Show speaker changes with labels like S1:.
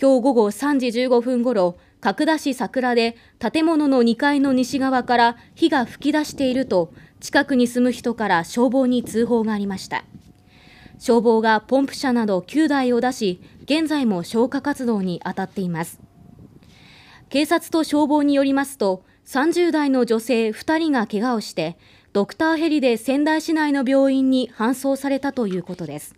S1: 今日午後3時15分ごろ、角田市桜で建物の2階の西側から火が噴き出していると、近くに住む人から消防に通報がありました。消防がポンプ車など9台を出し、現在も消火活動に当たっています。警察と消防によりますと、30代の女性2人が怪我をして、ドクターヘリで仙台市内の病院に搬送されたということです。